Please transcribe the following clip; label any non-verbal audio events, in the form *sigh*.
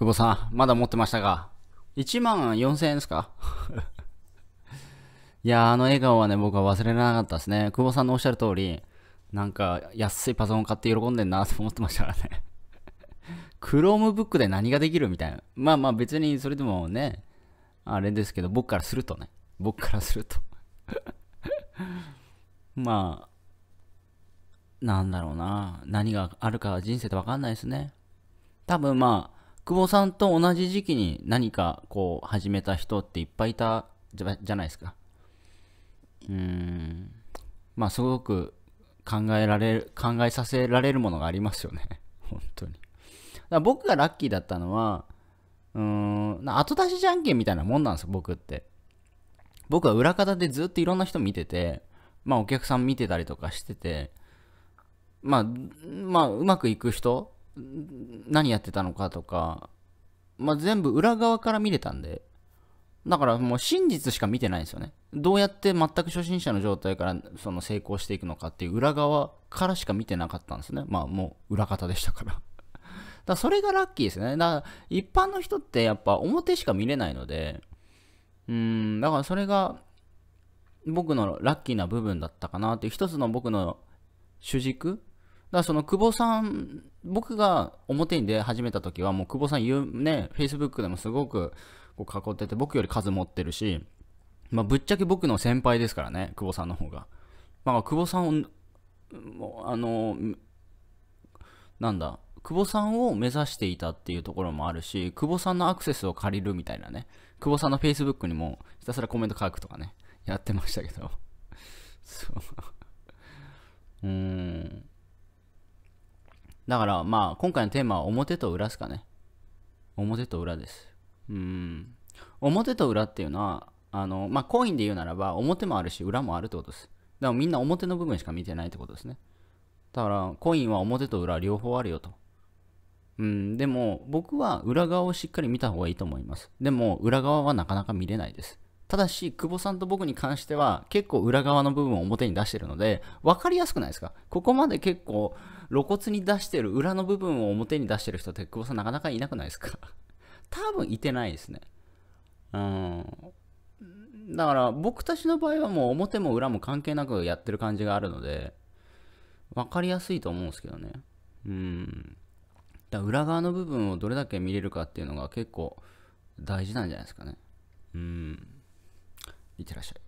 久保さん、まだ持ってましたが、1万4000円ですか *laughs* いやあの笑顔はね、僕は忘れられなかったですね。久保さんのおっしゃる通り、なんか安いパソコン買って喜んでんなと思ってましたからね。Chromebook *laughs* で何ができるみたいな。まあまあ別にそれでもね、あれですけど、僕からするとね。僕からすると *laughs* まあ、なんだろうな。何があるか人生ってわかんないですね。多分まあ、久保さんと同じ時期に何かこう始めた人っていっぱいいたじゃじゃないですか。うん。まあすごく考えられる、考えさせられるものがありますよね。*laughs* 本当に。だ僕がラッキーだったのは、うーん、後出しじゃんけんみたいなもんなんですよ、僕って。僕は裏方でずっといろんな人見てて、まあお客さん見てたりとかしてて、まあ、まあうまくいく人何やってたのかとか、まあ、全部裏側から見れたんで、だからもう真実しか見てないんですよね。どうやって全く初心者の状態からその成功していくのかっていう裏側からしか見てなかったんですね。まあもう裏方でしたから *laughs* だそれがラッキーですね。だから一般の人ってやっぱ表しか見れないので、うん、だからそれが僕のラッキーな部分だったかなっていう一つの僕の主軸だからその久保さん僕が表に出始めた時はもう久保さん言うね Facebook でもすごくこう囲ってて僕より数持ってるし、まあ、ぶっちゃけ僕の先輩ですからね久保さんの方が、まあ、久保さんをあのなんだ久保さんを目指していたっていうところもあるし久保さんのアクセスを借りるみたいなね久保さんの Facebook にもひたすらコメント書くとかねやってましたけどそうだからまあ今回のテーマは表と裏ですかね。表と裏です。うん。表と裏っていうのは、あの、まあコインで言うならば表もあるし裏もあるってことです。でもみんな表の部分しか見てないってことですね。だからコインは表と裏両方あるよと。うん、でも僕は裏側をしっかり見た方がいいと思います。でも裏側はなかなか見れないです。ただし、久保さんと僕に関しては結構裏側の部分を表に出してるので、分かりやすくないですかここまで結構露骨に出してる、裏の部分を表に出してる人って久保さんなかなかいなくないですか *laughs* 多分いてないですね。うん。だから僕たちの場合はもう表も裏も関係なくやってる感じがあるので、分かりやすいと思うんですけどね。うん。だ裏側の部分をどれだけ見れるかっていうのが結構大事なんじゃないですかね。うん。いってらっしゃい。